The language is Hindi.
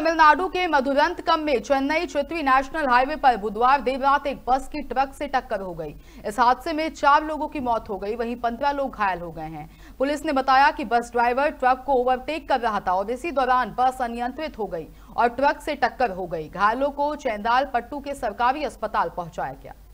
तमिलनाडु के मधुरंतकम में चेन्नई चित्री नेशनल हाईवे पर बुधवार देर रात एक बस की ट्रक से टक्कर हो गई इस हादसे में चार लोगों की मौत हो गई वहीं पंद्रह लोग घायल हो गए हैं पुलिस ने बताया कि बस ड्राइवर ट्रक को ओवरटेक कर रहा था और इसी दौरान बस अनियंत्रित हो गई और ट्रक से टक्कर हो गई घायलों को चैंदाल पट्टू के सरकारी अस्पताल पहुंचाया गया